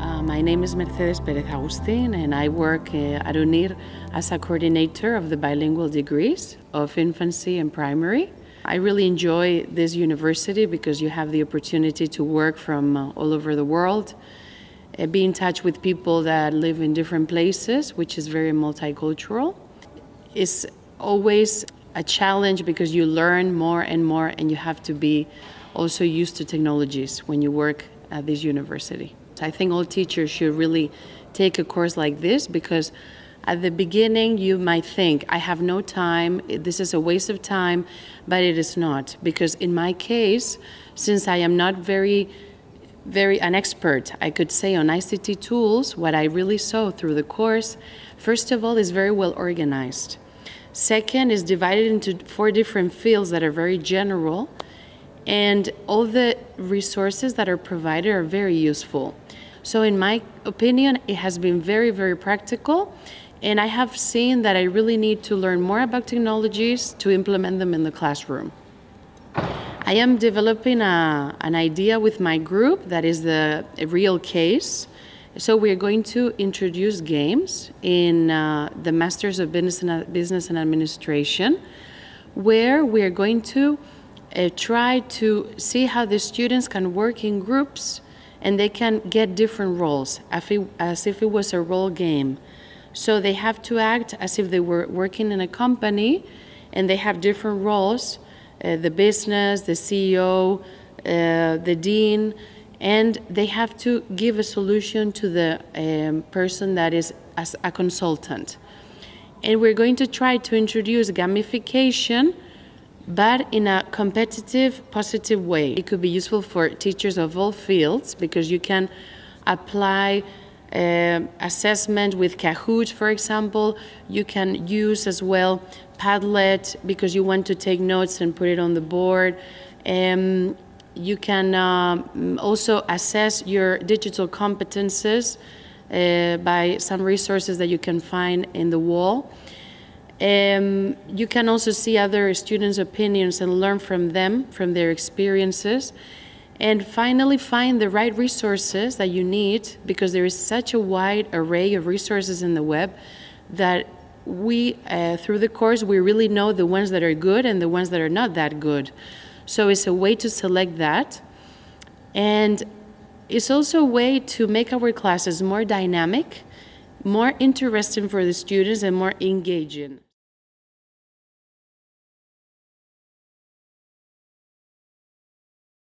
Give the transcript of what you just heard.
Uh, my name is Mercedes Perez Agustin, and I work uh, at UNIR as a coordinator of the bilingual degrees of infancy and primary. I really enjoy this university because you have the opportunity to work from uh, all over the world, uh, be in touch with people that live in different places, which is very multicultural. It's always a challenge because you learn more and more, and you have to be also used to technologies when you work at this university. I think all teachers should really take a course like this because at the beginning you might think i have no time this is a waste of time but it is not because in my case since i am not very very an expert i could say on ict tools what i really saw through the course first of all is very well organized second is divided into four different fields that are very general and all the resources that are provided are very useful. So, in my opinion, it has been very, very practical, and I have seen that I really need to learn more about technologies to implement them in the classroom. I am developing a, an idea with my group that is the real case. So we're going to introduce games in uh, the Masters of Business and, Business and Administration, where we're going to uh, try to see how the students can work in groups and they can get different roles as if, as if it was a role game. So they have to act as if they were working in a company and they have different roles uh, the business, the CEO, uh, the dean, and they have to give a solution to the um, person that is as a consultant. And we're going to try to introduce gamification but in a competitive, positive way. It could be useful for teachers of all fields because you can apply uh, assessment with Kahoot, for example. You can use as well Padlet because you want to take notes and put it on the board. Um, you can um, also assess your digital competences uh, by some resources that you can find in the wall. Um, you can also see other students' opinions and learn from them, from their experiences. And finally, find the right resources that you need because there is such a wide array of resources in the web that we, uh, through the course, we really know the ones that are good and the ones that are not that good. So it's a way to select that. And it's also a way to make our classes more dynamic, more interesting for the students, and more engaging.